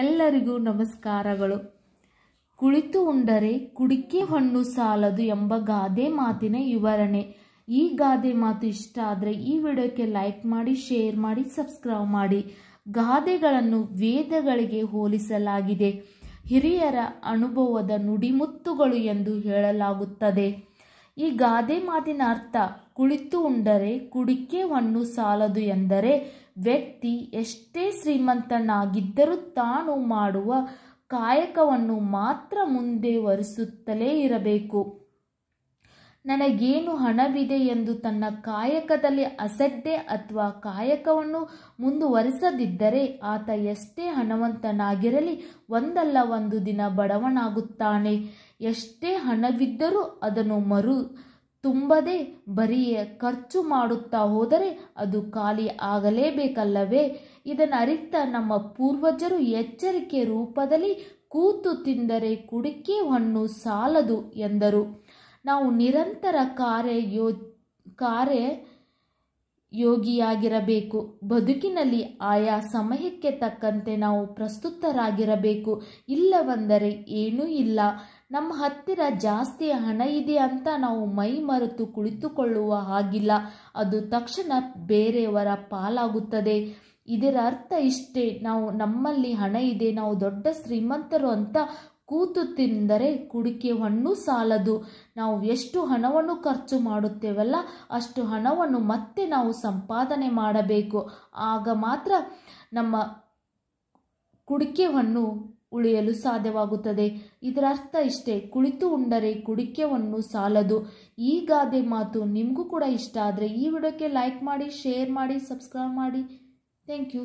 ಎಲ್ಲರಿಗೂ ನಮಸ್ಕಾರಗಳು ಕುಳಿತು ಉಂಡರೆ ಕುಡಿಕೆ ಹಣ್ಣು ಸಾಲದು ಎಂಬ ಗಾದೆ ಮಾತಿನ ವಿವರಣೆ ಈ ಗಾದೆ ಮಾತು ಇಷ್ಟ ಆದರೆ ಈ ವಿಡಿಯೋಕ್ಕೆ ಲೈಕ್ ಮಾಡಿ ಶೇರ್ ಮಾಡಿ ಸಬ್ಸ್ಕ್ರೈಬ್ ಮಾಡಿ ಗಾದೆಗಳನ್ನು ವೇದಗಳಿಗೆ ಹೋಲಿಸಲಾಗಿದೆ ಹಿರಿಯರ ಅನುಭವದ ನುಡಿಮುತ್ತುಗಳು ಎಂದು ಹೇಳಲಾಗುತ್ತದೆ ಈ ಗಾದೆ ಮಾತಿನ ಅರ್ಥ ಕುಳಿತು ಉಂಡರೆ ಕುಡಿಕೆ ಹಣ್ಣು ಸಾಲದು ಎಂದರೆ ವ್ಯಕ್ತಿ ಎಷ್ಟೇ ಶ್ರೀಮಂತನಾಗಿದ್ದರೂ ತಾನು ಮಾಡುವ ಕಾಯಕವನ್ನು ಮಾತ್ರ ಮುಂದೆ ವರಿಸುತ್ತಲೇ ಇರಬೇಕು ನನಗೇನು ಹಣವಿದೆ ಎಂದು ತನ್ನ ಕಾಯಕದಲ್ಲಿ ಅಸಡ್ಡೆ ಅಥವಾ ಕಾಯಕವನ್ನು ಮುಂದುವರಿಸದಿದ್ದರೆ ಆತ ಎಷ್ಟೇ ಹಣವಂತನಾಗಿರಲಿ ಒಂದಲ್ಲ ಒಂದು ದಿನ ಬಡವನಾಗುತ್ತಾನೆ ಎಷ್ಟೇ ಹಣವಿದ್ದರೂ ಅದನ್ನು ಮರು ತುಂಬದೆ ಬರಿಯ ಖರ್ಚು ಮಾಡುತ್ತಾ ಹೋದರೆ ಅದು ಖಾಲಿ ಆಗಲೇಬೇಕಲ್ಲವೇ ಇದನ್ನು ಅರಿತ ನಮ್ಮ ಪೂರ್ವಜರು ಎಚ್ಚರಿಕೆ ರೂಪದಲ್ಲಿ ಕೂತು ತಿಂದರೆ ಕುಡಿಕೆ ಹಣ್ಣು ಸಾಲದು ಎಂದರು ನಾವು ನಿರಂತರ ಕಾರ್ಯ ಯೋ ಕಾರ್ಯ ಯೋಗಿಯಾಗಿರಬೇಕು ಬದುಕಿನಲ್ಲಿ ಆಯಾ ಸಮಯಕ್ಕೆ ತಕ್ಕಂತೆ ನಾವು ಪ್ರಸ್ತುತರಾಗಿರಬೇಕು ಇಲ್ಲವೆಂದರೆ ಏನೂ ಇಲ್ಲ ನಮ್ಮ ಹತ್ತಿರ ಜಾಸ್ತಿ ಹಣ ಇದೆ ಅಂತ ನಾವು ಮೈ ಮರೆತು ಕುಳಿತುಕೊಳ್ಳುವ ಹಾಗಿಲ್ಲ ಅದು ತಕ್ಷಣ ಬೇರೆಯವರ ಪಾಲಾಗುತ್ತದೆ ಇದರ ಅರ್ಥ ಇಷ್ಟೇ ನಾವು ನಮ್ಮಲ್ಲಿ ಹಣ ಇದೆ ನಾವು ದೊಡ್ಡ ಶ್ರೀಮಂತರು ಅಂತ ಕೂತು ತಿಂದರೆ ಕುಡಿಕೆ ಹಣ್ಣು ಸಾಲದು ನಾವು ಎಷ್ಟು ಹಣವನ್ನು ಖರ್ಚು ಮಾಡುತ್ತೇವಲ್ಲ ಅಷ್ಟು ಹಣವನ್ನು ಮತ್ತೆ ನಾವು ಸಂಪಾದನೆ ಮಾಡಬೇಕು ಆಗ ಮಾತ್ರ ನಮ್ಮ ಕುಡಿಕೆ ಹಣ್ಣು ಉಳಿಯಲು ಸಾಧ್ಯವಾಗುತ್ತದೆ ಇದರ ಅರ್ಥ ಇಷ್ಟೇ ಕುಳಿತು ಉಂಡರೆ ಕುಡಿಕೆವನ್ನು ಸಾಲದು ಈ ಗಾದೆ ಮಾತು ನಿಮಗೂ ಕೂಡ ಇಷ್ಟ ಆದರೆ ಈ ವಿಡಿಯೋಕ್ಕೆ ಲೈಕ್ ಮಾಡಿ ಶೇರ್ ಮಾಡಿ ಸಬ್ಸ್ಕ್ರೈಬ್ ಮಾಡಿ ಥ್ಯಾಂಕ್ ಯು